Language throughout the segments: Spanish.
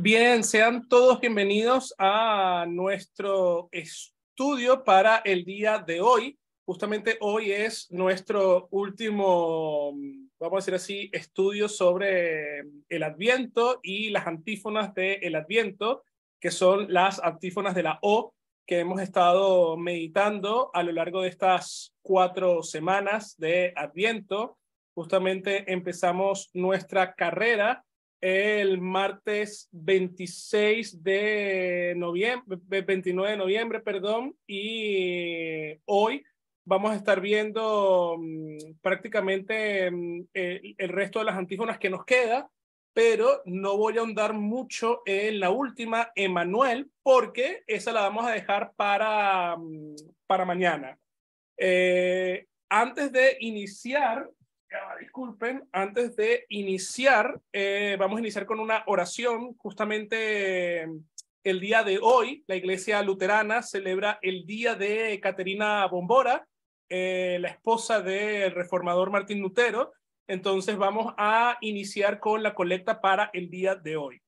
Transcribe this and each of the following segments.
Bien, sean todos bienvenidos a nuestro estudio para el día de hoy. Justamente hoy es nuestro último, vamos a decir así, estudio sobre el Adviento y las antífonas del el Adviento, que son las antífonas de la O que hemos estado meditando a lo largo de estas cuatro semanas de Adviento. Justamente empezamos nuestra carrera el martes 26 de noviembre, 29 de noviembre, perdón, y hoy vamos a estar viendo mm, prácticamente mm, el, resto de las antífonas que nos queda, pero no voy a ahondar mucho en la última, Emanuel, porque esa la vamos a dejar para, mm, para mañana. Eh, antes de iniciar Ah, disculpen, antes de iniciar, eh, vamos a iniciar con una oración. Justamente eh, el día de hoy, la iglesia luterana celebra el día de Caterina Bombora, eh, la esposa del reformador Martín Lutero. Entonces vamos a iniciar con la colecta para el día de hoy.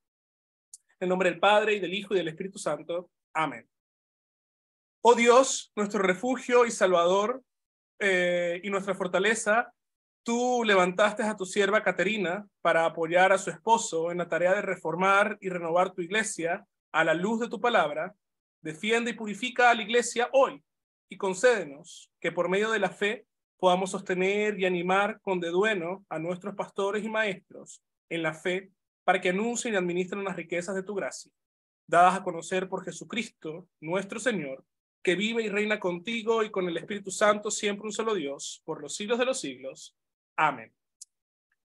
En nombre del Padre y del Hijo y del Espíritu Santo. Amén. Oh Dios, nuestro refugio y salvador y nuestra fortaleza, tú levantaste a tu sierva Caterina para apoyar a su esposo en la tarea de reformar y renovar tu iglesia a la luz de tu palabra. Defiende y purifica a la iglesia hoy y concédenos que por medio de la fe podamos sostener y animar con dedueno a nuestros pastores y maestros en la fe para que anuncien y administren las riquezas de tu gracia, dadas a conocer por Jesucristo, nuestro Señor, que vive y reina contigo y con el Espíritu Santo, siempre un solo Dios, por los siglos de los siglos. Amén.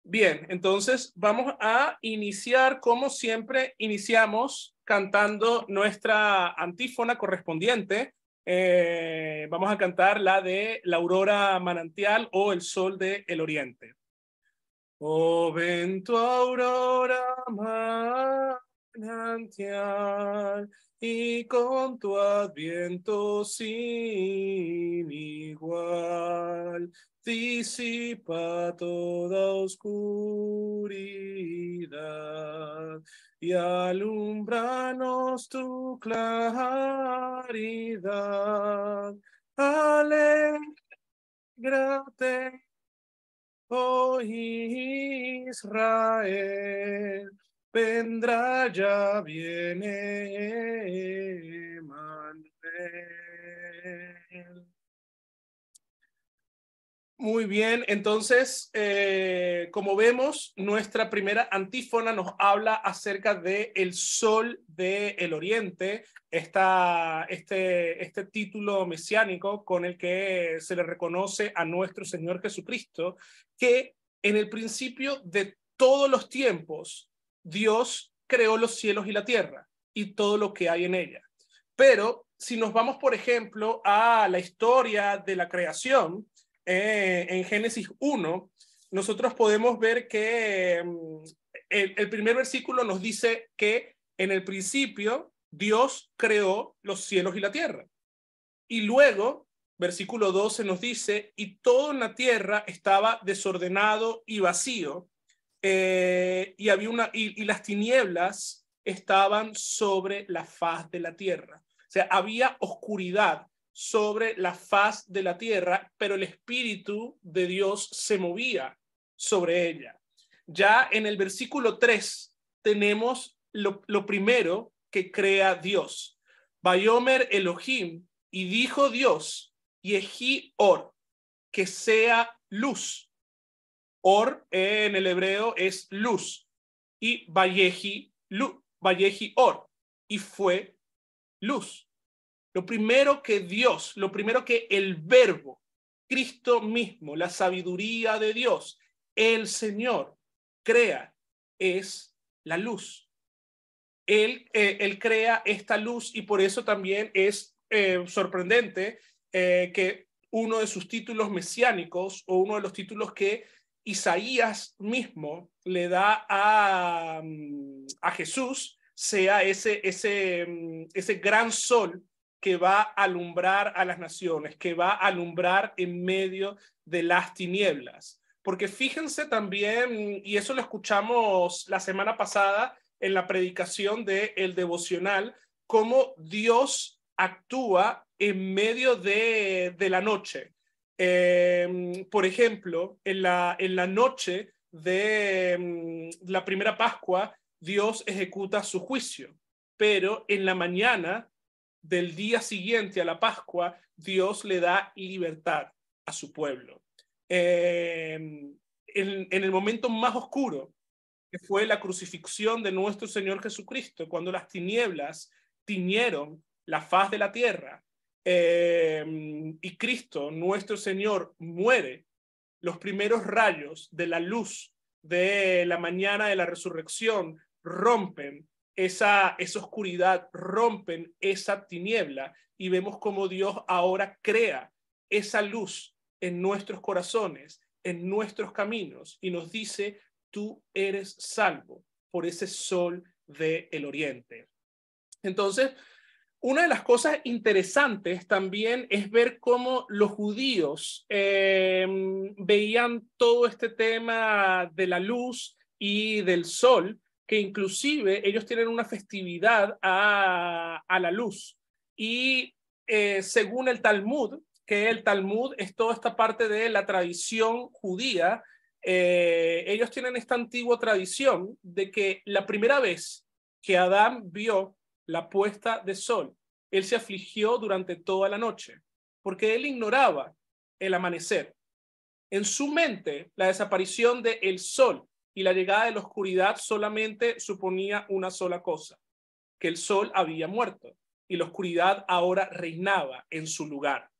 Bien, entonces vamos a iniciar como siempre iniciamos cantando nuestra antífona correspondiente. Eh, vamos a cantar la de la aurora manantial o el sol del el oriente. Oh tu aurora manantial y con tu adviento sin igual disipa toda oscuridad y alumbranos tu claridad. Alégrate, oh Israel, vendrá ya viene Muy bien, entonces, eh, como vemos, nuestra primera antífona nos habla acerca de el sol del el oriente, esta, este, este título mesiánico con el que se le reconoce a nuestro Señor Jesucristo, que en el principio de todos los tiempos, Dios creó los cielos y la tierra y todo lo que hay en ella. Pero si nos vamos, por ejemplo, a la historia de la creación, eh, en Génesis 1, nosotros podemos ver que mm, el, primer versículo nos dice que en el principio Dios creó los cielos y la tierra. Y luego, versículo 12 nos dice, y toda la tierra estaba desordenado y vacío, eh, y, había una, y las tinieblas estaban sobre la faz de la tierra. O sea, había oscuridad sobre la faz de la tierra, pero el Espíritu de Dios se movía sobre ella. Ya en el versículo 3 tenemos lo, primero que crea Dios. Bayomer Elohim y dijo Dios, eji Or, que sea luz. Or en el hebreo es luz. Y Valleji, Or. Y fue luz. Lo primero que Dios, lo primero que el verbo, Cristo mismo, la sabiduría de Dios, el Señor, crea es la luz. Él, eh, crea esta luz y por eso también es eh, sorprendente eh, que uno de sus títulos mesiánicos o uno de los títulos que Isaías mismo le da a, mm, Jesús sea ese, ese, mm, ese gran sol que va a alumbrar a las naciones, que va a alumbrar en medio de las tinieblas. Porque fíjense también, y eso lo escuchamos la semana pasada en la predicación de El Devocional, cómo Dios actúa en medio de, la noche. Em, por ejemplo, en la, en la noche de em, la primera Pascua, Dios ejecuta su juicio, pero en la mañana del día siguiente a la Pascua, Dios le da libertad a su pueblo. Em, en, el momento más oscuro, que fue la crucifixión de nuestro Señor Jesucristo, cuando las tinieblas tiñeron la faz de la tierra em, y Cristo, nuestro Señor, muere, los primeros rayos de la luz de la mañana de la resurrección rompen esa, oscuridad, rompen esa tiniebla y vemos cómo Dios ahora crea esa luz en nuestros corazones, en nuestros caminos y nos dice, tú eres salvo por ese sol del oriente. Entonces, una de las cosas interesantes también es ver cómo los judíos em, veían todo este tema de la luz y del sol que inclusive ellos tienen una festividad a, la luz. Y eh, según el Talmud, que el Talmud es toda esta parte de la tradición judía, eh, ellos tienen esta antigua tradición de que la primera vez que Adán vio la puesta de sol, él se afligió durante toda la noche, porque él ignoraba el amanecer. En su mente, la desaparición del el sol y la llegada de la oscuridad solamente suponía una sola cosa, que el sol había muerto y la oscuridad ahora reinaba en su lugar.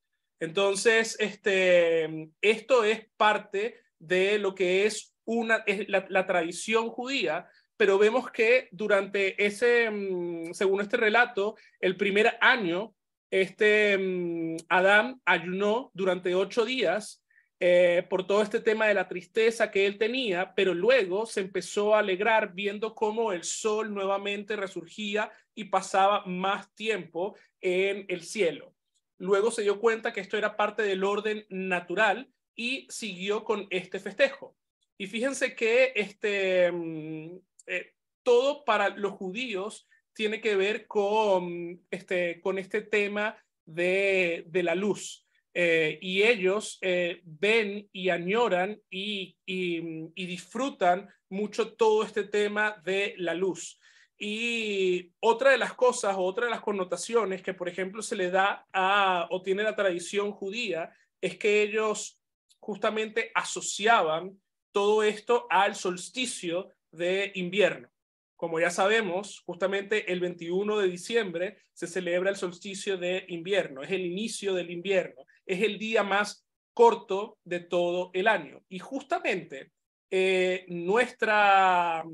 Entonces, este, esto es parte de lo que es, una, la, tradición judía, pero vemos que durante ese, mm, según este relato, el primer año, este, mm, Adán ayunó durante ocho días eh, por todo este tema de la tristeza que él tenía, pero luego se empezó a alegrar viendo cómo el sol nuevamente resurgía y pasaba más tiempo en el cielo. Luego se dio cuenta que esto era parte del orden natural y siguió con este festejo. Y fíjense que este, mm, eh, todo para los judíos tiene que ver con este, este tema de la luz. Eh, y ellos eh, ven y añoran y, mm, y, disfrutan mucho todo este tema de la luz. Y otra de las cosas, otra de las connotaciones que, por ejemplo, se le da a o tiene la tradición judía, es que ellos justamente asociaban todo esto al solsticio de invierno. Como ya sabemos, justamente el 21 de diciembre se celebra el solsticio de invierno, es el inicio del invierno es el día más corto de todo el año. Y justamente eh, nuestra,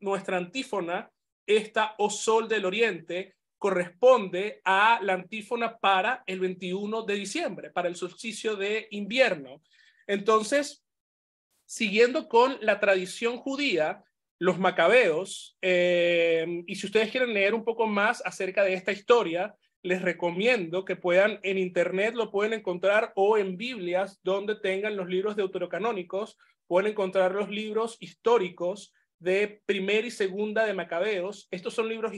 nuestra antífona, esta O Sol del Oriente, corresponde a la antífona para el 21 de diciembre, para el solsticio de invierno. Entonces, siguiendo con la tradición judía, los macabeos, eh, y si ustedes quieren leer un poco más acerca de esta historia, les recomiendo que puedan, en internet lo pueden encontrar o en Biblias donde tengan los libros deuterocanónicos, pueden encontrar los libros históricos de primera y segunda de Macabeos. Estos son libros,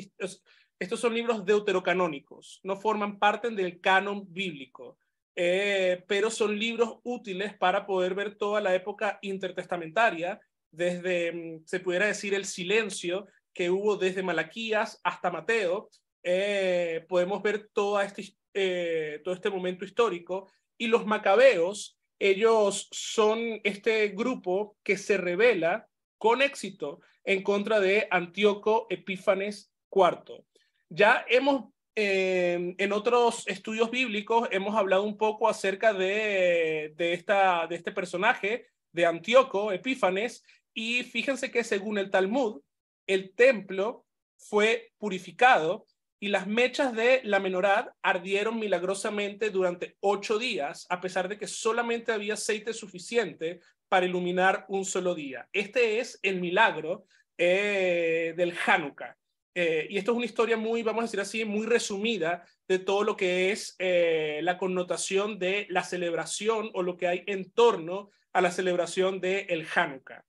estos son libros deuterocanónicos, no forman parte del canon bíblico, eh, pero son libros útiles para poder ver toda la época intertestamentaria, desde, mm, se pudiera decir, el silencio que hubo desde Malaquías hasta Mateo, eh, podemos ver este, todo este momento histórico. Y los macabeos, ellos son este grupo que se revela con éxito en contra de Antíoco Epífanes IV. Ya hemos, eh, en otros estudios bíblicos, hemos hablado un poco acerca de, esta, de este personaje, de Antíoco Epífanes, y fíjense que según el Talmud, el templo fue purificado y las mechas de la menorad ardieron milagrosamente durante ocho días, a pesar de que solamente había aceite suficiente para iluminar un solo día. Este es el milagro eh, del Hanukkah. Eh, y esto es una historia muy, vamos a decir así, muy resumida de todo lo que es eh, la connotación de la celebración o lo que hay en torno a la celebración del el Hanukkah.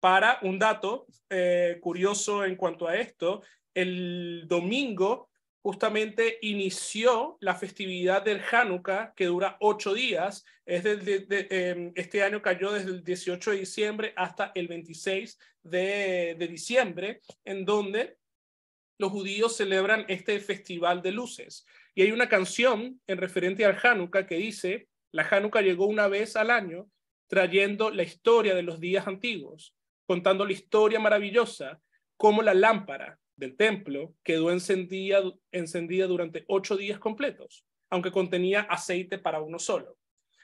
Para un dato curioso en cuanto a esto, el domingo justamente inició la festividad del Hanukkah, que dura ocho días. Es em, este año cayó desde el 18 de diciembre hasta el 26 de, de diciembre, en donde los judíos celebran este festival de luces. Y hay una canción en referente al Hanukkah que dice, la Hanukkah llegó una vez al año trayendo la historia de los días antiguos, contando la historia maravillosa, como la lámpara del templo quedó encendida, encendida durante ocho días completos, aunque contenía aceite para uno solo.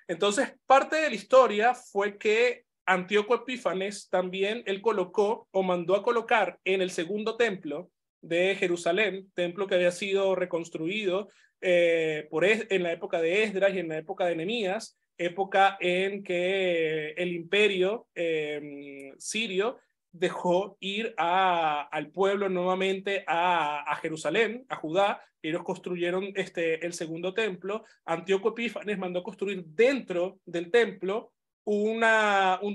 Entonces, parte de la historia fue que Antíoco Epífanes también él colocó o mandó a colocar en el segundo templo de Jerusalén, templo que había sido reconstruido eh, por en la época de Esdras y en la época de Nehemías, época en que el imperio eh, sirio dejó ir al pueblo nuevamente a, Jerusalén, a Judá, y ellos construyeron este, el segundo templo, Antíoco Epífanes mandó construir dentro del templo un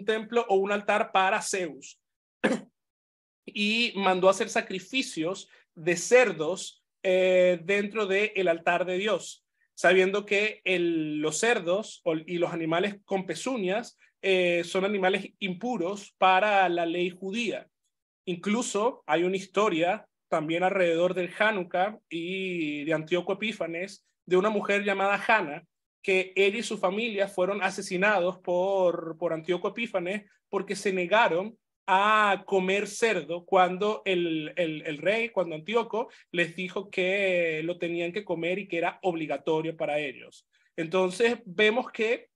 templo o un altar para Zeus y mandó hacer sacrificios de cerdos eh, dentro del altar de Dios, sabiendo que los cerdos y los animales con pezuñas eh, son animales impuros para la ley judía. Incluso hay una historia también alrededor del Hanukkah y de Antíoco Epífanes de una mujer llamada Hannah que él y su familia fueron asesinados por, por Antíoco Epífanes porque se negaron a comer cerdo cuando el, el, rey, cuando Antíoco, les dijo que lo tenían que comer y que era obligatorio para ellos. Entonces vemos que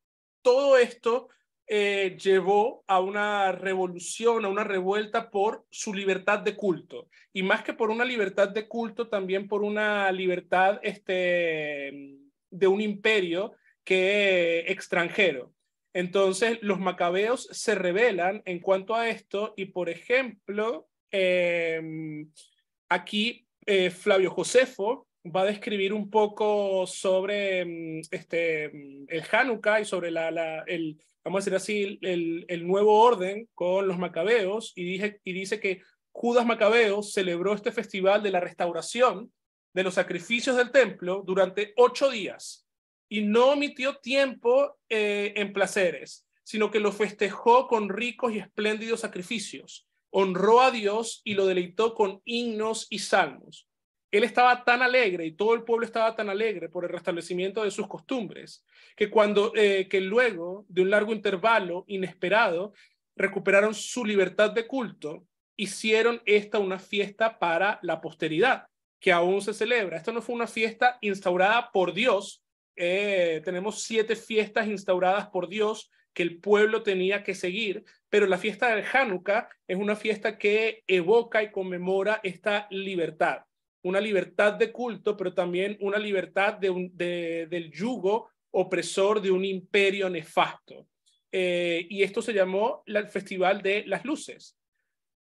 todo esto eh, llevó a una revolución, a una revuelta por su libertad de culto. Y más que por una libertad de culto, también por una libertad este, de un imperio que extranjero. Entonces, los macabeos se rebelan en cuanto a esto y, por ejemplo, em, aquí eh, Flavio Josefo, va a describir un poco sobre mm, este, mm, el Hanukkah y sobre el, vamos a decir así, el, nuevo orden con los macabeos y, y dice que Judas Macabeo celebró este festival de la restauración de los sacrificios del templo durante ocho días y no omitió tiempo eh, en placeres, sino que lo festejó con ricos y espléndidos sacrificios. Honró a Dios y lo deleitó con himnos y salmos él estaba tan alegre y todo el pueblo estaba tan alegre por el restablecimiento de sus costumbres, que cuando, eh, que luego de un largo intervalo inesperado, recuperaron su libertad de culto, hicieron esta una fiesta para la posteridad, que aún se celebra. Esta no fue una fiesta instaurada por Dios. Eh, tenemos siete fiestas instauradas por Dios que el pueblo tenía que seguir, pero la fiesta del Hanukkah es una fiesta que evoca y conmemora esta libertad una libertad de culto, pero también una libertad del yugo opresor de un imperio nefasto. Eh, y esto se llamó el Festival de las Luces.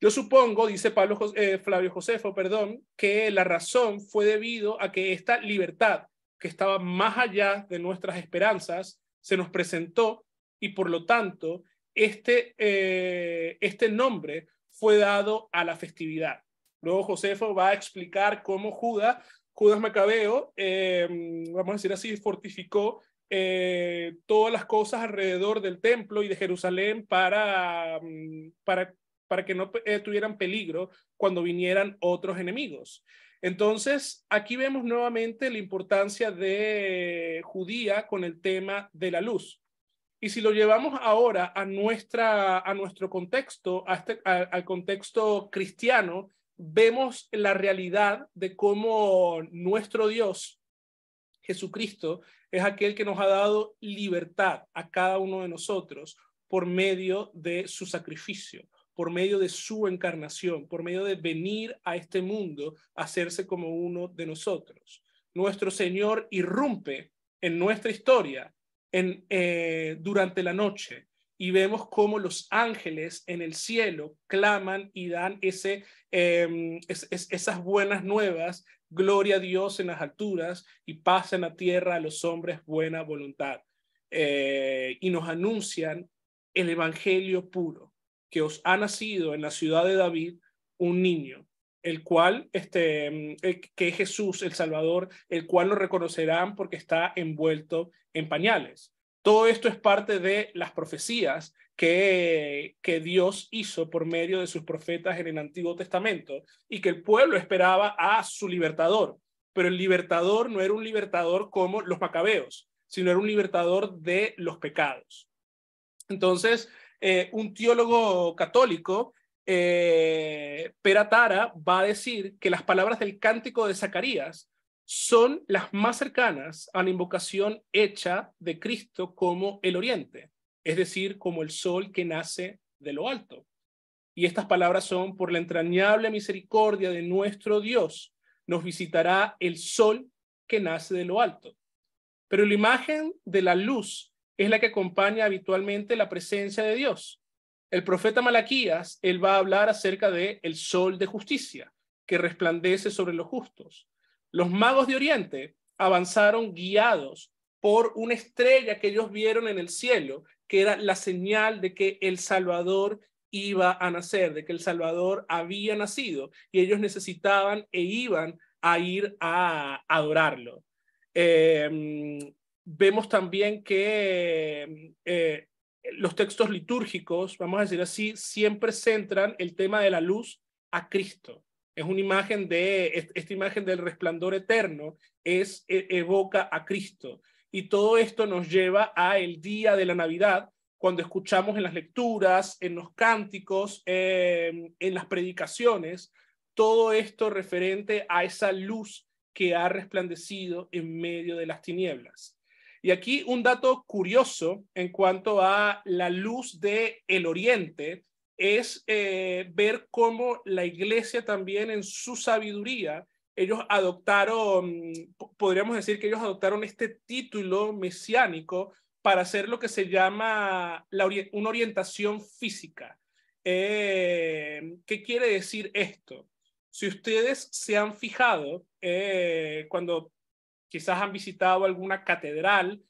Yo supongo, dice Pablo, eh, Flavio Josefo, perdón, que la razón fue debido a que esta libertad, que estaba más allá de nuestras esperanzas, se nos presentó y por lo tanto este, eh, este nombre fue dado a la festividad. Luego Josefo va a explicar cómo Judas, Judas Macabeo, em, vamos a decir así, fortificó eh, todas las cosas alrededor del templo y de Jerusalén para, mm, para, para que no estuvieran eh, tuvieran peligro cuando vinieran otros enemigos. Entonces, aquí vemos nuevamente la importancia de Judía con el tema de la luz. Y si lo llevamos ahora a, nuestra, a nuestro contexto, este, al contexto cristiano, vemos la realidad de cómo nuestro Dios, Jesucristo, es aquel que nos ha dado libertad a cada uno de nosotros por medio de su sacrificio, por medio de su encarnación, por medio de venir a este mundo a hacerse como uno de nosotros. Nuestro Señor irrumpe en nuestra historia en, eh, durante la noche, y vemos cómo los ángeles en el cielo claman y dan ese, em, esas buenas nuevas, gloria a Dios en las alturas y paz en la tierra a los hombres buena voluntad. Eh, y nos anuncian el Evangelio puro, que os ha nacido en la ciudad de David un niño, el cual, este, em, que es Jesús el Salvador, el cual lo reconocerán porque está envuelto en pañales. Todo esto es parte de las profecías que, que Dios hizo por medio de sus profetas en el Antiguo Testamento y que el pueblo esperaba a su libertador. Pero el libertador no era un libertador como los macabeos, sino era un libertador de los pecados. Entonces, eh, un teólogo católico, eh, Peratara, va a decir que las palabras del cántico de Zacarías son las más cercanas a la invocación hecha de Cristo como el oriente, es decir, como el sol que nace de lo alto. Y estas palabras son, por la entrañable misericordia de nuestro Dios, nos visitará el sol que nace de lo alto. Pero la imagen de la luz es la que acompaña habitualmente la presencia de Dios. El profeta Malaquías, él va a hablar acerca de el sol de justicia que resplandece sobre los justos. Los magos de Oriente avanzaron guiados por una estrella que ellos vieron en el cielo, que era la señal de que el Salvador iba a nacer, de que el Salvador había nacido y ellos necesitaban e iban a ir a adorarlo. Em, vemos también que eh, los textos litúrgicos, vamos a decir así, siempre centran el tema de la luz a Cristo una imagen de, esta imagen del resplandor eterno, es, e, evoca a Cristo. Y todo esto nos lleva a el día de la Navidad, cuando escuchamos en las lecturas, en los cánticos, em, en las predicaciones, todo esto referente a esa luz que ha resplandecido en medio de las tinieblas. Y aquí un dato curioso en cuanto a la luz de el oriente es eh, ver cómo la iglesia también en su sabiduría, ellos adoptaron, podríamos decir que ellos adoptaron este título mesiánico para hacer lo que se llama una orientación física. Eh, ¿Qué quiere decir esto? Si ustedes se han fijado, eh, cuando quizás han visitado alguna catedral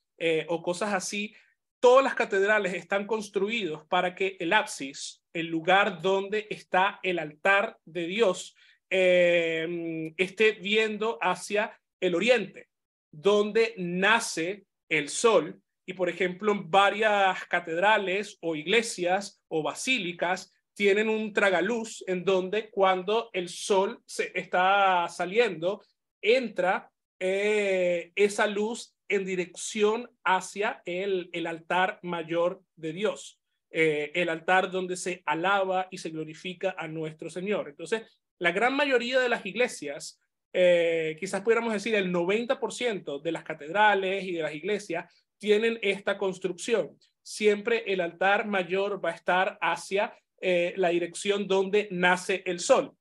o cosas así, todas las catedrales están construidas para que el ábsis, el lugar donde está el altar de Dios, em, esté viendo hacia el oriente, donde nace el sol. Y por ejemplo, varias catedrales o iglesias o basílicas tienen un tragaluz en donde cuando el sol se está saliendo, entra eh, esa luz en dirección hacia el, el altar mayor de Dios, eh, el altar donde se alaba y se glorifica a nuestro Señor. Entonces, la gran mayoría de las iglesias, eh, quizás pudiéramos decir el 90% de las catedrales y de las iglesias, tienen esta construcción. Siempre el altar mayor va a estar hacia eh, la dirección donde nace el sol.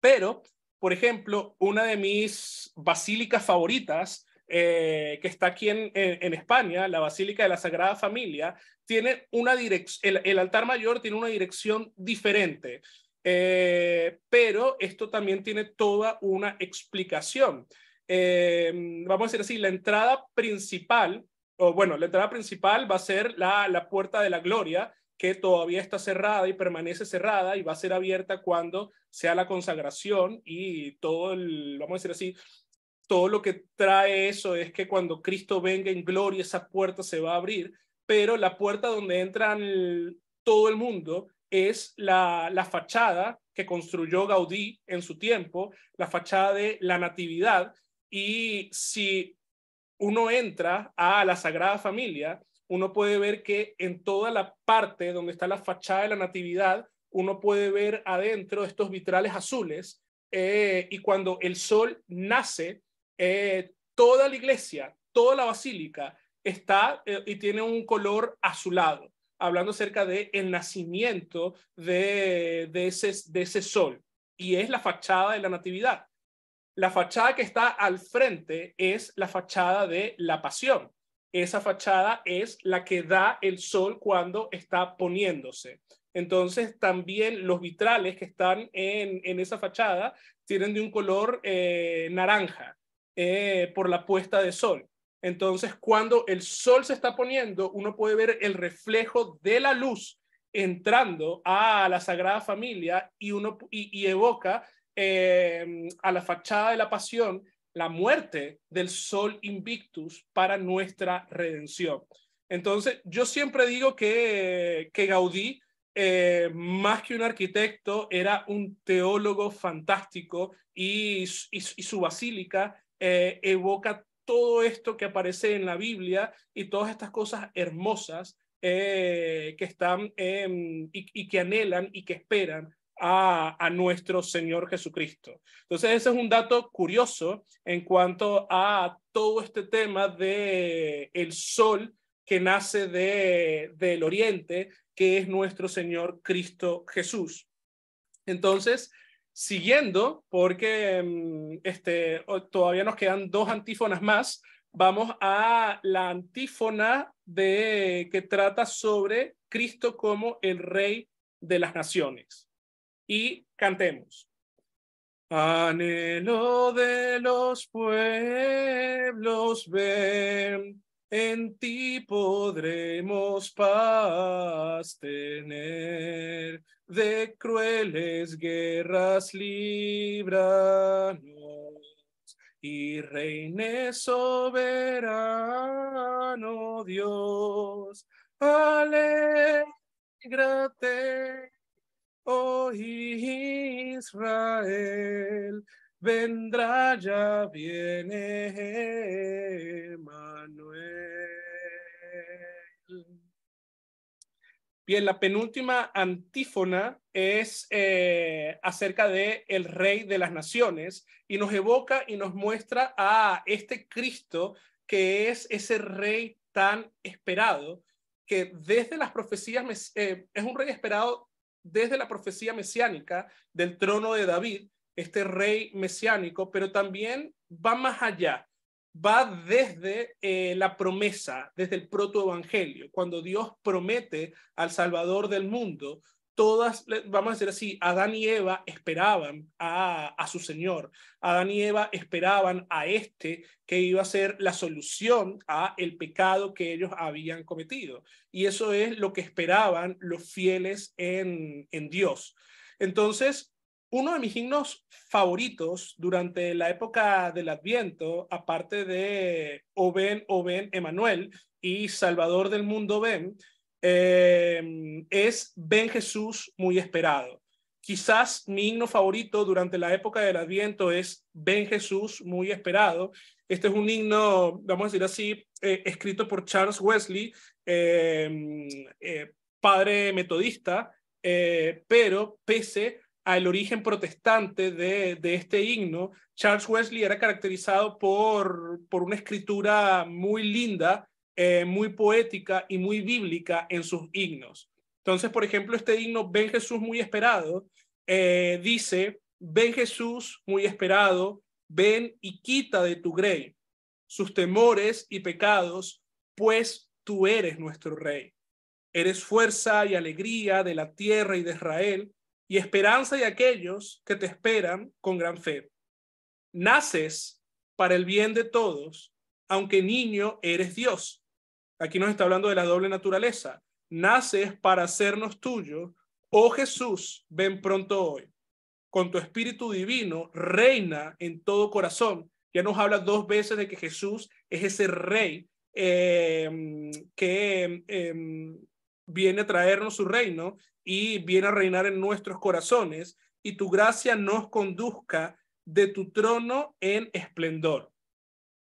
Pero, por ejemplo, una de mis basílicas favoritas eh, que está aquí en, España, la Basílica de la Sagrada Familia, tiene una dirección, el, altar mayor tiene una dirección diferente, eh, pero esto también tiene toda una explicación. Eh, vamos a decir así, la entrada principal, o bueno, la entrada principal va a ser la, la puerta de la gloria, que todavía está cerrada y permanece cerrada y va a ser abierta cuando sea la consagración y todo el, vamos a decir así, todo lo que trae eso es que cuando Cristo venga en gloria, esa puerta se va a abrir, pero la puerta donde entra todo el mundo es la, la fachada que construyó Gaudí en su tiempo, la fachada de la Natividad. Y si uno entra a la Sagrada Familia, uno puede ver que en toda la parte donde está la fachada de la Natividad, uno puede ver adentro estos vitrales azules. Eh, y cuando el sol nace, eh, toda la iglesia, toda la basílica está eh, y tiene un color azulado, hablando acerca del el nacimiento de, ese, sol, y es la fachada de la Natividad. La fachada que está al frente es la fachada de la Pasión. Esa fachada es la que da el sol cuando está poniéndose. Entonces, también los vitrales que están en, esa fachada tienen de un color eh, naranja. Eh, por la puesta de sol. Entonces, cuando el sol se está poniendo, uno puede ver el reflejo de la luz entrando a la Sagrada Familia y, uno, y, evoca eh, a la fachada de la pasión la muerte del sol invictus para nuestra redención. Entonces, yo siempre digo que, que Gaudí, eh, más que un arquitecto, era un teólogo fantástico y, y, y su basílica eh, evoca todo esto que aparece en la Biblia y todas estas cosas hermosas eh, que están y, que anhelan y que esperan a, nuestro Señor Jesucristo. Entonces, ese es un dato curioso en cuanto a todo este tema de el sol que nace de, del oriente, que es nuestro Señor Cristo Jesús. Entonces, siguiendo, porque mm, este, todavía nos quedan dos antífonas más, vamos a la antífona de, que trata sobre Cristo como el Rey de las Naciones. Y cantemos. Anhelo de los pueblos, ven, en ti podremos paz tener de crueles guerras libranos y reine soberano Dios. Alégrate, oh Israel, vendrá ya viene Manuel. Bien, la penúltima antífona es eh, acerca de el rey de las naciones y nos evoca y nos muestra a este Cristo que es ese rey tan esperado que desde las profecías eh, es un rey esperado desde la profecía mesiánica del trono de David, este rey mesiánico, pero también va más allá va desde eh, la promesa, desde el protoevangelio, cuando Dios promete al Salvador del mundo. Todas, vamos a decir así, Adán y Eva esperaban a, su Señor. Adán y Eva esperaban a este que iba a ser la solución a el pecado que ellos habían cometido. Y eso es lo que esperaban los fieles en, en Dios. Entonces, uno de mis himnos favoritos durante la época del Adviento, aparte de O ven, o ven, Emanuel y Salvador del mundo ven, em, es Ven Jesús muy esperado. Quizás mi himno favorito durante la época del Adviento es Ven Jesús muy esperado. Este es un himno, vamos a decir así, eh, escrito por Charles Wesley, em, eh, padre metodista, eh, pero pese al origen protestante de, este himno, Charles Wesley era caracterizado por, por una escritura muy linda, eh, muy poética y muy bíblica en sus himnos. Entonces, por ejemplo, este himno Ven Jesús muy esperado eh, dice, Ven Jesús muy esperado, ven y quita de tu grey sus temores y pecados, pues tú eres nuestro rey. Eres fuerza y alegría de la tierra y de Israel y esperanza de aquellos que te esperan con gran fe. Naces para el bien de todos, aunque niño eres Dios. Aquí nos está hablando de la doble naturaleza. Naces para hacernos tuyo. Oh Jesús, ven pronto hoy. Con tu espíritu divino, reina en todo corazón. Ya nos habla dos veces de que Jesús es ese rey em, que em, em, viene a traernos su reino y viene a reinar en nuestros corazones y tu gracia nos conduzca de tu trono en esplendor.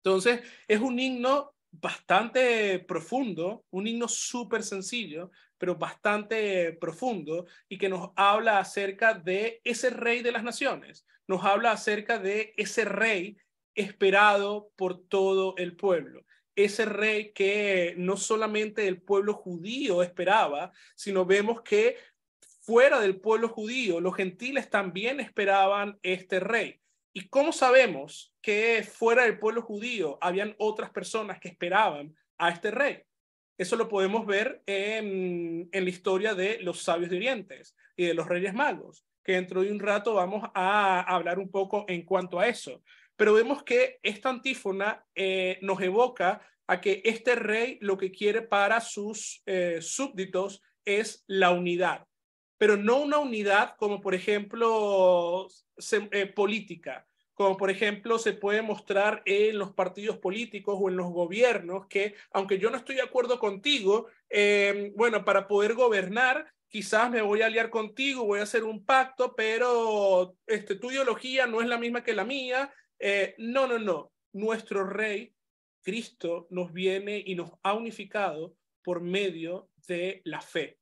Entonces, es un himno bastante profundo, un himno súper sencillo, pero bastante profundo y que nos habla acerca de ese rey de las naciones, nos habla acerca de ese rey esperado por todo el pueblo ese rey que no solamente el pueblo judío esperaba, sino vemos que fuera del pueblo judío, los gentiles también esperaban este rey. ¿Y cómo sabemos que fuera del pueblo judío habían otras personas que esperaban a este rey? Eso lo podemos ver en, la historia de los sabios de Orientes y de los reyes magos, que dentro de un rato vamos a hablar un poco en cuanto a eso pero vemos que esta antífona eh, nos evoca a que este rey lo que quiere para sus eh, súbditos es la unidad, pero no una unidad como por ejemplo eh, política, como por ejemplo se puede mostrar en los partidos políticos o en los gobiernos, que aunque yo no estoy de acuerdo contigo, bueno, para poder gobernar, quizás me voy a aliar contigo, voy a hacer un pacto, pero este, tu ideología no es la misma que la mía, eh, no, no, no, nuestro rey, Cristo, nos viene y nos ha unificado por medio de la fe.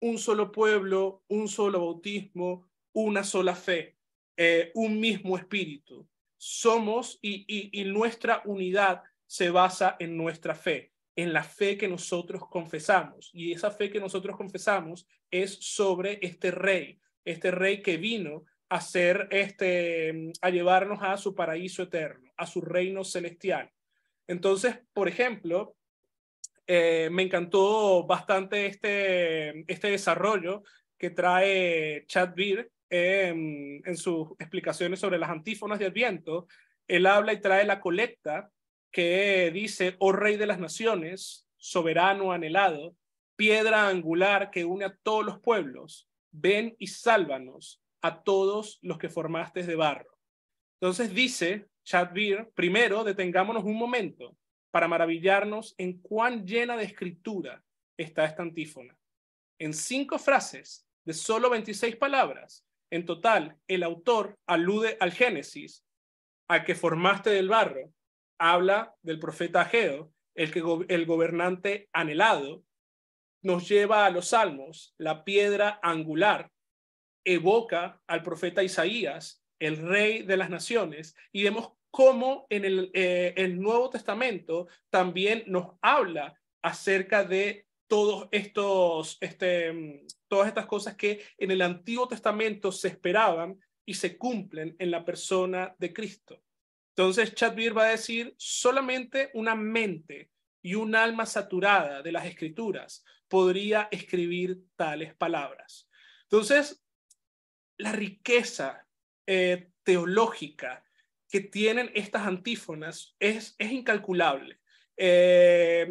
Un solo pueblo, un solo bautismo, una sola fe, eh, un mismo espíritu. Somos y, y nuestra unidad se basa en nuestra fe, en la fe que nosotros confesamos. Y esa fe que nosotros confesamos es sobre este rey, este rey que vino hacer este, a llevarnos a su paraíso eterno, a su reino celestial. Entonces, por ejemplo, eh, me encantó bastante este, este desarrollo que trae Chad Beer en, en sus explicaciones sobre las antífonas de viento. Él habla y trae la colecta que dice, oh rey de las naciones, soberano anhelado, piedra angular que une a todos los pueblos, ven y sálvanos, a todos los que formaste de barro. Entonces dice Chad Beer, primero detengámonos un momento para maravillarnos en cuán llena de escritura está esta antífona. En cinco frases de solo 26 palabras, en total, el autor alude al Génesis, al que formaste del barro, habla del profeta Ageo, el, que el gobernante anhelado, nos lleva a los salmos, la piedra angular, evoca al profeta Isaías, el rey de las naciones, y vemos cómo en eh, el, Nuevo Testamento también nos habla acerca de todos estos, este, todas estas cosas que en el Antiguo Testamento se esperaban y se cumplen en la persona de Cristo. Entonces, Chadbir va a decir, solamente una mente y un alma saturada de las escrituras podría escribir tales palabras. Entonces, la riqueza eh, teológica que tienen estas antífonas es, es incalculable. Eh,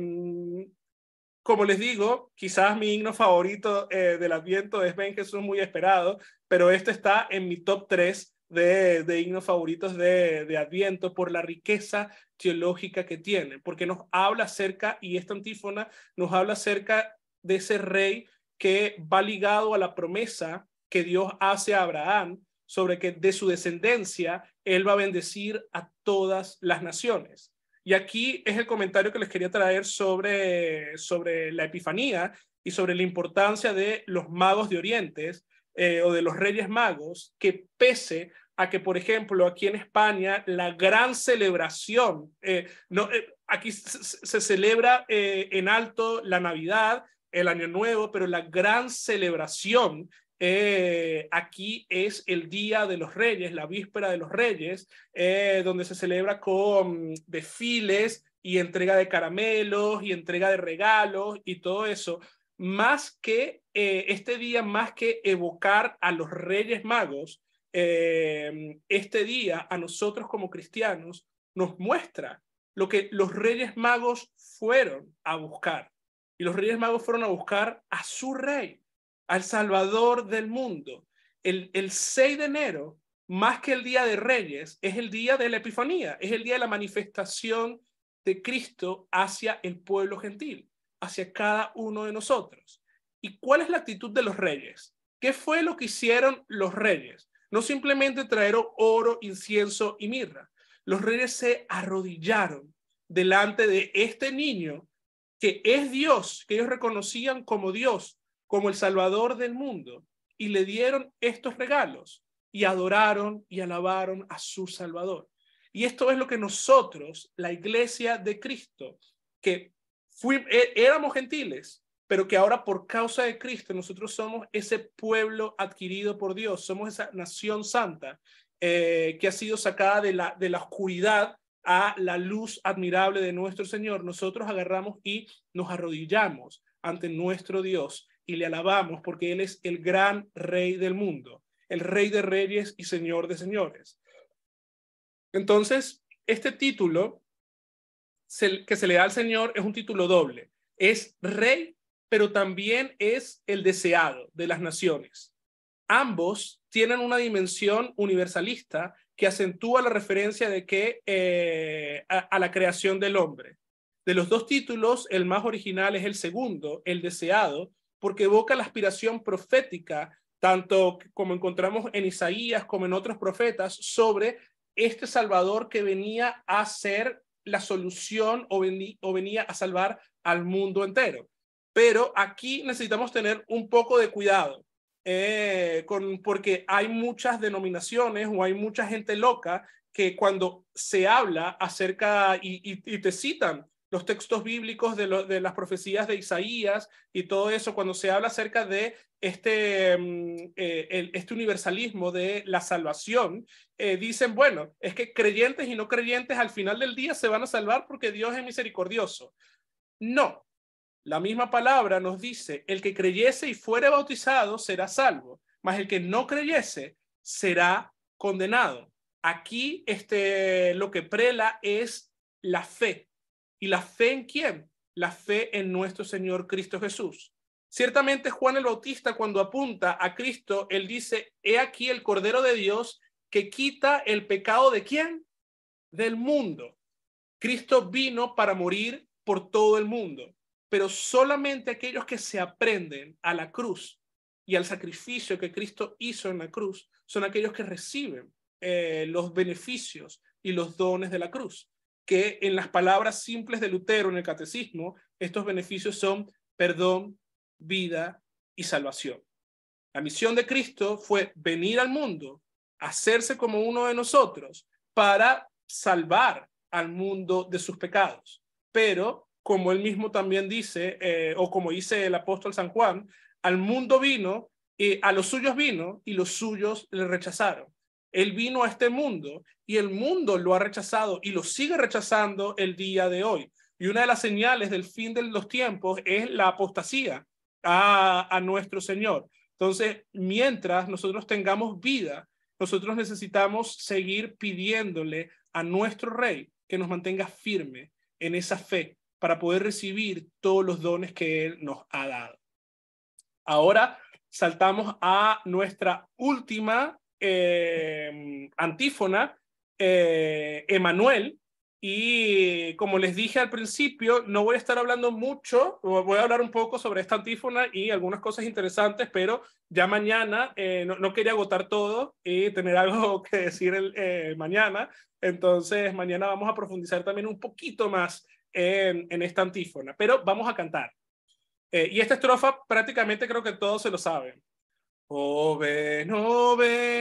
como les digo, quizás mi himno favorito eh, del Adviento es Ben Jesús muy esperado, pero esto está en mi top 3 de, de himnos favoritos de, de, Adviento por la riqueza teológica que tiene, porque nos habla acerca, y esta antífona nos habla acerca de ese rey que va ligado a la promesa que Dios hace a Abraham sobre que de su descendencia él va a bendecir a todas las naciones. Y aquí es el comentario que les quería traer sobre, sobre la Epifanía y sobre la importancia de los magos de Orientes eh, o de los reyes magos, que pese a que, por ejemplo, aquí en España, la gran celebración, eh, no, eh, aquí se celebra en alto la Navidad, el Año Nuevo, pero la gran celebración eh, aquí es el Día de los Reyes, la víspera de los Reyes, eh, donde se celebra con desfiles y entrega de caramelos y entrega de regalos y todo eso, más que eh, este día, más que evocar a los Reyes Magos, este día a nosotros como cristianos nos muestra lo que los Reyes Magos fueron a buscar. Y los Reyes Magos fueron a buscar a su rey al Salvador del mundo. El, 6 de enero, más que el Día de Reyes, es el día de la Epifanía, es el día de la manifestación de Cristo hacia el pueblo gentil, hacia cada uno de nosotros. ¿Y cuál es la actitud de los reyes? ¿Qué fue lo que hicieron los reyes? No simplemente trajeron oro, incienso y mirra. Los reyes se arrodillaron delante de este niño que es Dios, que ellos reconocían como Dios, como el Salvador del mundo y le dieron estos regalos y adoraron y alabaron a su Salvador. Y esto es lo que nosotros, la iglesia de Cristo, que fuimos e, éramos gentiles, pero que ahora por causa de Cristo nosotros somos ese pueblo adquirido por Dios, somos esa nación santa eh, que ha sido sacada de la, de la oscuridad a la luz admirable de nuestro Señor. Nosotros agarramos y nos arrodillamos ante nuestro Dios y le alabamos porque Él es el gran rey del mundo, el rey de reyes y señor de señores. Entonces, este título que se le da al Señor es un título doble. Es rey, pero también es el deseado de las naciones. Ambos tienen una dimensión universalista que acentúa la referencia de que eh, a la creación del hombre. De los dos títulos, el más original es el segundo, el deseado, porque evoca la aspiración profética, tanto como encontramos en Isaías como en otros profetas, sobre este Salvador que venía a ser la solución o, venía a salvar al mundo entero. Pero aquí necesitamos tener un poco de cuidado, eh, porque hay muchas denominaciones o hay mucha gente loca que cuando se habla acerca y te citan los textos bíblicos de, las profecías de Isaías y todo eso, cuando se habla acerca de este, mm, eh, este universalismo de la salvación, eh, dicen, bueno, es que creyentes y no creyentes al final del día se van a salvar porque Dios es misericordioso. No, la misma palabra nos dice, el que creyese y fuere bautizado será salvo, mas el que no creyese será condenado. Aquí este, lo que prela es la fe, ¿Y la fe en quién? La fe en nuestro Señor Cristo Jesús. Ciertamente Juan el Bautista cuando apunta a Cristo, él dice, he aquí el Cordero de Dios que quita el pecado de quién? Del mundo. Cristo vino para morir por todo el mundo, pero solamente aquellos que se aprenden a la cruz y al sacrificio que Cristo hizo en la cruz son aquellos que reciben eh, los beneficios y los dones de la cruz que en las palabras simples de Lutero en el catecismo, estos beneficios son perdón, vida y salvación. La misión de Cristo fue venir al mundo, hacerse como uno de nosotros para salvar al mundo de sus pecados. Pero, como él mismo también dice, eh, o como dice el apóstol San Juan, al mundo vino, y eh, a los suyos vino y los suyos le rechazaron. Él vino a este mundo y el mundo lo ha rechazado y lo sigue rechazando el día de hoy. Y una de las señales del fin de los tiempos es la apostasía a, nuestro Señor. Entonces, mientras nosotros tengamos vida, nosotros necesitamos seguir pidiéndole a nuestro Rey que nos mantenga firme en esa fe para poder recibir todos los dones que Él nos ha dado. Ahora saltamos a nuestra última eh, antífona, eh, Emanuel, y como les dije al principio, no voy a estar hablando mucho, voy a hablar un poco sobre esta antífona y algunas cosas interesantes, pero ya mañana eh, no, quería agotar todo y tener algo que decir mañana. Entonces, mañana vamos a profundizar también un poquito más en, esta antífona, pero vamos a cantar. y esta estrofa prácticamente creo que todos se lo saben oh, ven,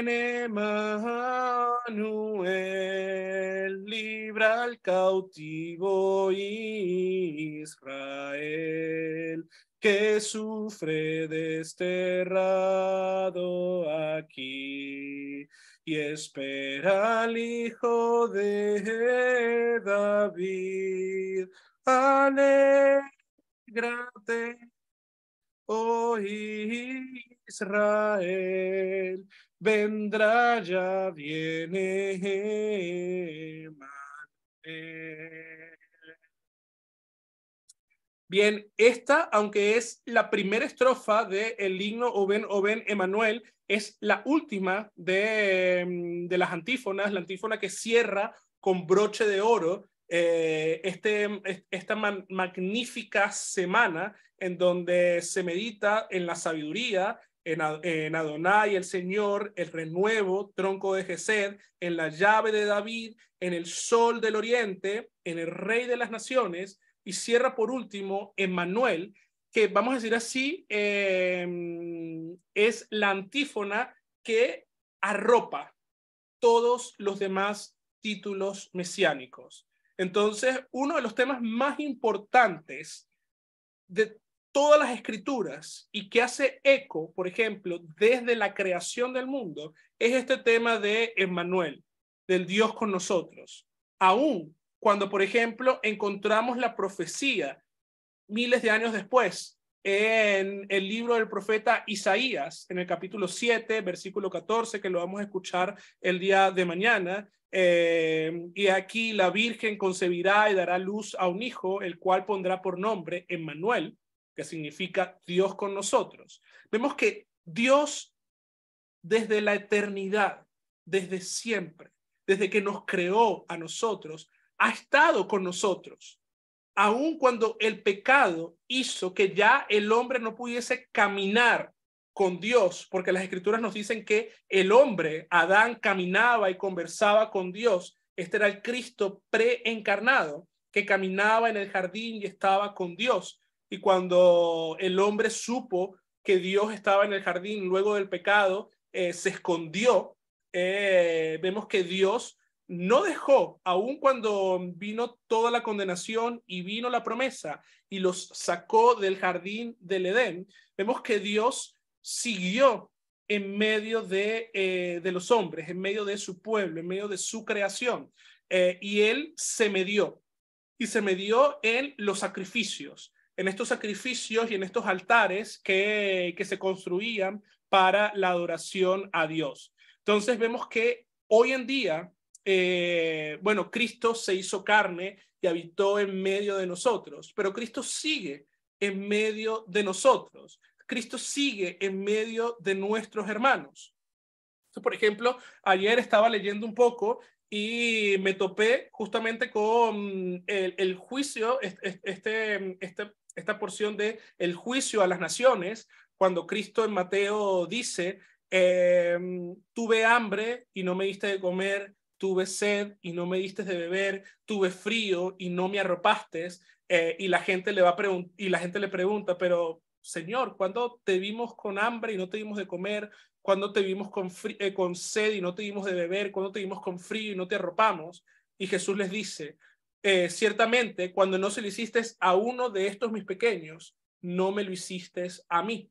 Emmanuel, libra al cautivo Israel, que sufre desterrado aquí, y espera al Hijo de David. Alégrate, oh Israel, vendrá ya viene Bien, esta, aunque es la primera estrofa del el himno Oben Oben Emanuel, es la última de, mm, de las antífonas, la antífona que cierra con broche de oro eh, este, esta magnífica semana en donde se medita en la sabiduría, en, Adonai, el Señor, el renuevo, tronco de Gesed, en la llave de David, en el sol del oriente, en el rey de las naciones, y cierra por último Emmanuel que vamos a decir así, em, es la antífona que arropa todos los demás títulos mesiánicos. Entonces, uno de los temas más importantes de todas las escrituras y que hace eco, por ejemplo, desde la creación del mundo, es este tema de Emmanuel, del Dios con nosotros. Aún cuando, por ejemplo, encontramos la profecía miles de años después en el libro del profeta Isaías, en el capítulo 7, versículo 14, que lo vamos a escuchar el día de mañana. Eh, y aquí la Virgen concebirá y dará luz a un hijo, el cual pondrá por nombre Emmanuel, que significa Dios con nosotros. Vemos que Dios desde la eternidad, desde siempre, desde que nos creó a nosotros, ha estado con nosotros aun cuando el pecado hizo que ya el hombre no pudiese caminar con Dios, porque las escrituras nos dicen que el hombre, Adán, caminaba y conversaba con Dios. Este era el Cristo preencarnado, que caminaba en el jardín y estaba con Dios. Y cuando el hombre supo que Dios estaba en el jardín luego del pecado, eh, se escondió. Eh, vemos que Dios no dejó, aun cuando vino toda la condenación y vino la promesa y los sacó del jardín del Edén, vemos que Dios siguió en medio de, eh, los hombres, en medio de su pueblo, en medio de su creación. Eh, y Él se medió, y se medió en los sacrificios, en estos sacrificios y en estos altares que, que se construían para la adoración a Dios. Entonces vemos que hoy en día eh, bueno, Cristo se hizo carne y habitó en medio de nosotros, pero Cristo sigue en medio de nosotros. Cristo sigue en medio de nuestros hermanos. por ejemplo, ayer estaba leyendo un poco y me topé justamente con el, juicio, este, este, esta porción de el juicio a las naciones, cuando Cristo en Mateo dice, em, tuve hambre y no me diste de comer, tuve sed y no me diste de beber, tuve frío y no me arropaste, eh, y, la gente le va y la gente le pregunta, pero Señor, ¿cuándo te vimos con hambre y no te dimos de comer? ¿Cuándo te vimos con, eh, sed y no te dimos de beber? ¿Cuándo te vimos con frío y no te arropamos? Y Jesús les dice, eh, ciertamente, cuando no se lo hiciste a uno de estos mis pequeños, no me lo hiciste a mí.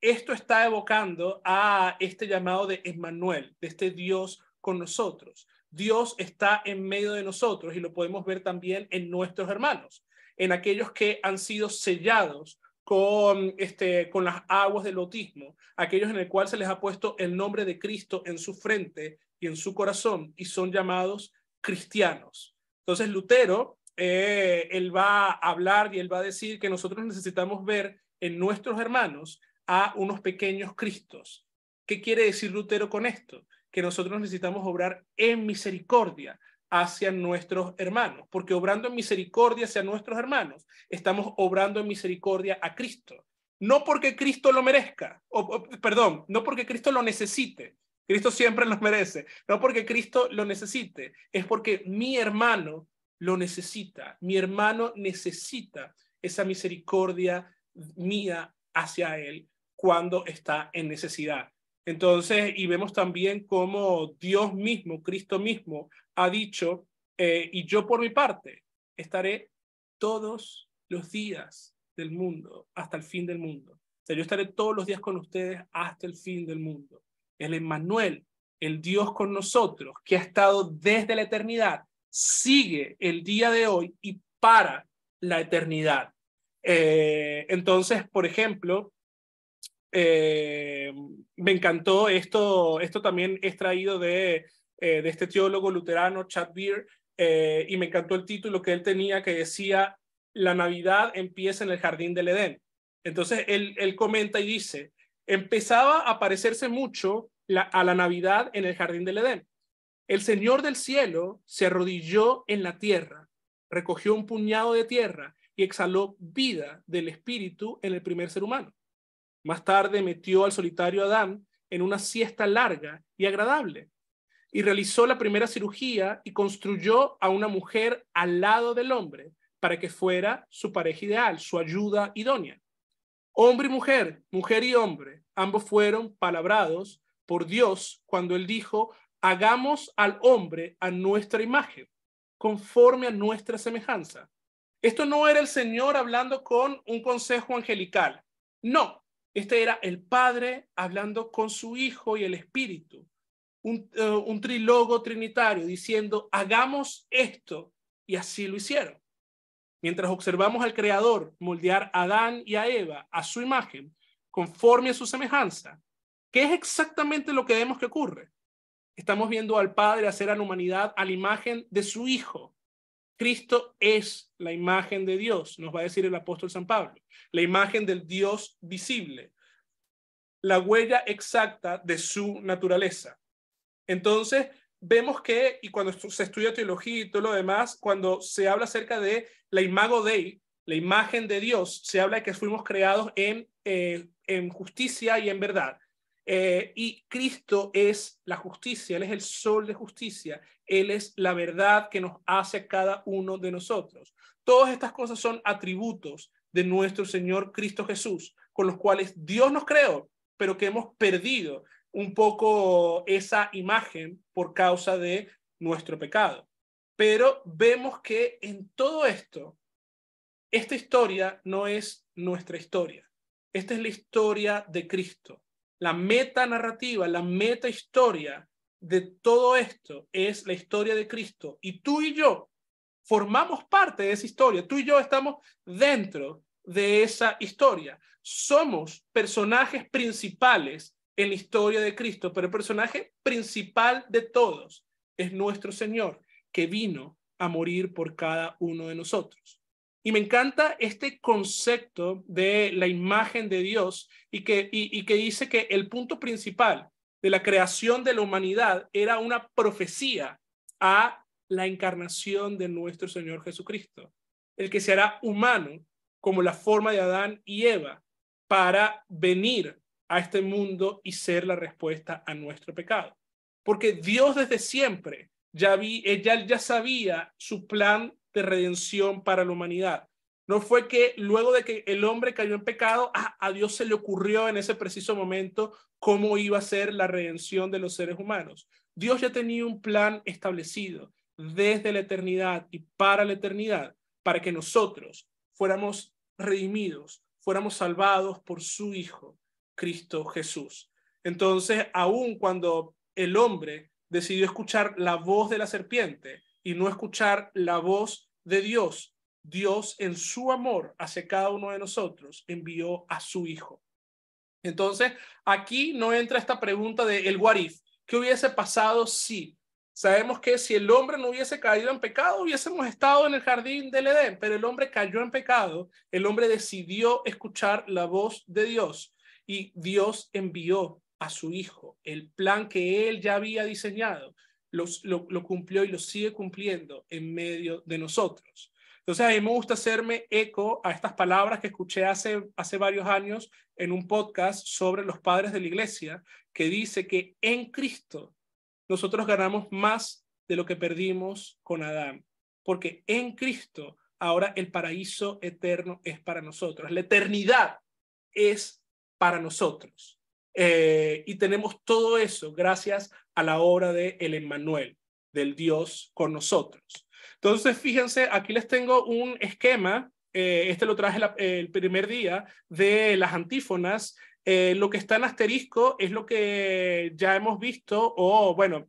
Esto está evocando a este llamado de Emmanuel, de este Dios con nosotros. Dios está en medio de nosotros y lo podemos ver también en nuestros hermanos, en aquellos que han sido sellados con, este, con las aguas del bautismo, aquellos en el cual se les ha puesto el nombre de Cristo en su frente y en su corazón y son llamados cristianos. Entonces Lutero, eh, él va a hablar y él va a decir que nosotros necesitamos ver en nuestros hermanos a unos pequeños Cristos. ¿Qué quiere decir Lutero con esto? que nosotros necesitamos obrar en misericordia hacia nuestros hermanos, porque obrando en misericordia hacia nuestros hermanos, estamos obrando en misericordia a Cristo. No porque Cristo lo merezca, o, perdón, no porque Cristo lo necesite, Cristo siempre nos merece, no porque Cristo lo necesite, es porque mi hermano lo necesita, mi hermano necesita esa misericordia mía hacia él cuando está en necesidad. Entonces, y vemos también cómo Dios mismo, Cristo mismo, ha dicho, eh, y yo por mi parte estaré todos los días del mundo, hasta el fin del mundo. O sea, yo estaré todos los días con ustedes hasta el fin del mundo. El Emmanuel, el Dios con nosotros, que ha estado desde la eternidad, sigue el día de hoy y para la eternidad. Eh, entonces, por ejemplo, eh, me encantó esto, esto también extraído de, eh, de este teólogo luterano, Chad Beer, eh, y me encantó el título que él tenía que decía, la Navidad empieza en el jardín del Edén. Entonces él, comenta y dice, empezaba a parecerse mucho a la Navidad en el jardín del Edén. El Señor del cielo se arrodilló en la tierra, recogió un puñado de tierra y exhaló vida del espíritu en el primer ser humano. Más tarde metió al solitario Adán en una siesta larga y agradable, y realizó la primera cirugía y construyó a una mujer al lado del hombre para que fuera su pareja ideal, su ayuda idónea. Hombre y mujer, mujer y hombre, ambos fueron palabrados por Dios cuando Él dijo, hagamos al hombre a nuestra imagen, conforme a nuestra semejanza. Esto no era el Señor hablando con un consejo angelical. No, este era el Padre hablando con su Hijo y el Espíritu, eh, un, trilogo trinitario diciendo, hagamos esto, y así lo hicieron. Mientras observamos al Creador moldear a Adán y a Eva a su imagen, conforme a su semejanza, ¿qué es exactamente lo que vemos que ocurre. Estamos viendo al Padre hacer a la humanidad a la imagen de su Hijo, Cristo es la imagen de Dios, nos va a decir el apóstol San Pablo, la imagen del Dios visible, la huella exacta de su naturaleza. Entonces, vemos que, y cuando se estudia teología y todo lo demás, cuando se habla acerca de la imago Dei, la imagen de Dios, se habla de que fuimos creados en, eh, en justicia y en verdad. Eh, y Cristo es la justicia, Él es el sol de justicia, Él es la verdad que nos hace cada uno de nosotros. Todas estas cosas son atributos de nuestro Señor Cristo Jesús, con los cuales Dios nos creó, pero que hemos perdido un poco esa imagen por causa de nuestro pecado. Pero vemos que en todo esto, esta historia no es nuestra historia. Esta es la historia de Cristo la meta narrativa, la meta historia de todo esto es la historia de Cristo. Y tú y yo formamos parte de esa historia. Tú y yo estamos dentro de esa historia. Somos personajes principales en la historia de Cristo, pero el personaje principal de todos es nuestro Señor, que vino a morir por cada uno de nosotros. Y me encanta este concepto de la imagen de Dios y que, y, que dice que el punto principal de la creación de la humanidad era una profecía a la encarnación de nuestro Señor Jesucristo, el que se hará humano como la forma de Adán y Eva para venir a este mundo y ser la respuesta a nuestro pecado. Porque Dios desde siempre ya, vi, eh, ya sabía su plan de redención para la humanidad. No fue que luego de que el hombre cayó en pecado, ah, a, Dios se le ocurrió en ese preciso momento cómo iba a ser la redención de los seres humanos. Dios ya tenía un plan establecido desde la eternidad y para la eternidad, para que nosotros fuéramos redimidos, fuéramos salvados por su Hijo, Cristo Jesús. Entonces, aun cuando el hombre decidió escuchar la voz de la serpiente, y no escuchar la voz de Dios, Dios en su amor hace cada uno de nosotros envió a su Hijo. Entonces, aquí no entra esta pregunta de el what ¿qué hubiese pasado si? Sabemos que si el hombre no hubiese caído en pecado, hubiésemos estado en el jardín del Edén, pero el hombre cayó en pecado, el hombre decidió escuchar la voz de Dios y Dios envió a su hijo, el plan que él ya había diseñado, lo, cumplió y lo sigue cumpliendo en medio de nosotros. Entonces, a mí me gusta hacerme eco a estas palabras que escuché hace, hace varios años en un podcast sobre los padres de la iglesia, que dice que en Cristo nosotros ganamos más de lo que perdimos con Adán, porque en Cristo ahora el paraíso eterno es para nosotros, la eternidad es para nosotros. Eh, y tenemos todo eso gracias a la obra de el Emmanuel, del Dios con nosotros. Entonces, fíjense, aquí les tengo un esquema, eh, este lo traje el primer día, de las antífonas. Eh, lo que está en asterisco es lo que ya hemos visto, o bueno,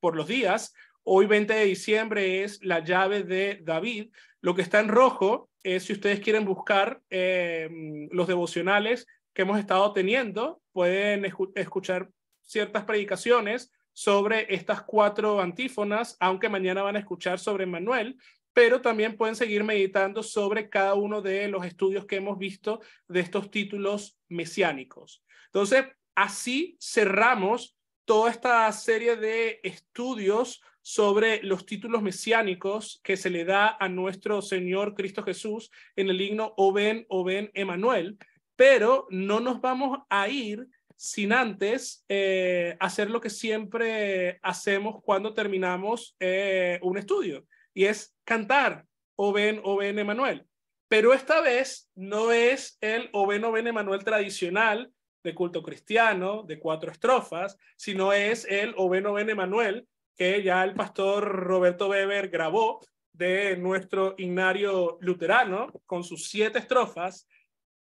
por los días, hoy 20 de diciembre es la llave de David. Lo que está en rojo es si ustedes quieren buscar los devocionales que hemos estado teniendo. Pueden escuchar ciertas predicaciones sobre estas cuatro antífonas, aunque mañana van a escuchar sobre Manuel, pero también pueden seguir meditando sobre cada uno de los estudios que hemos visto de estos títulos mesiánicos. Entonces, así cerramos toda esta serie de estudios sobre los títulos mesiánicos que se le da a nuestro Señor Cristo Jesús en el himno Oben, Oben, Emanuel pero no nos vamos a ir sin antes eh, hacer lo que siempre hacemos cuando terminamos eh, un estudio, y es cantar Oben Oben Emanuel. Pero esta vez no es el Oben Oben Emanuel tradicional de culto cristiano, de cuatro estrofas, sino es el Oben Oben Emanuel que ya el pastor Roberto Weber grabó de nuestro ignario luterano con sus siete estrofas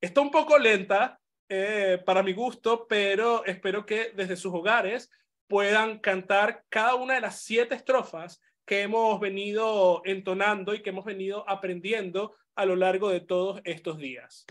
Está un poco lenta eh, para mi gusto, pero espero que desde sus hogares puedan cantar cada una de las siete estrofas que hemos venido entonando y que hemos venido aprendiendo a lo largo de todos estos días.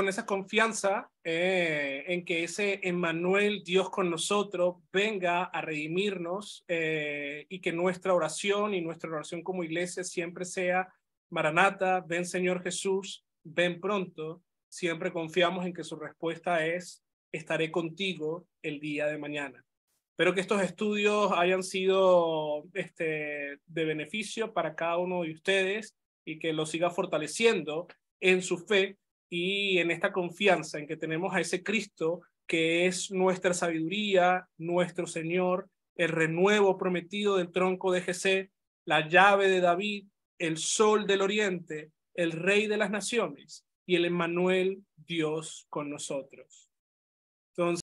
con esa confianza eh, en que ese Emmanuel, Dios con nosotros, venga a redimirnos eh, y que nuestra oración y nuestra oración como iglesia siempre sea, Maranata, ven Señor Jesús, ven pronto. Siempre confiamos en que su respuesta es, estaré contigo el día de mañana. Espero que estos estudios hayan sido este, de beneficio para cada uno de ustedes y que lo siga fortaleciendo en su fe y en esta confianza en que tenemos a ese Cristo que es nuestra sabiduría, nuestro Señor, el renuevo prometido del tronco de Jesús, la llave de David, el sol del oriente, el rey de las naciones y el Emmanuel, Dios con nosotros. Entonces,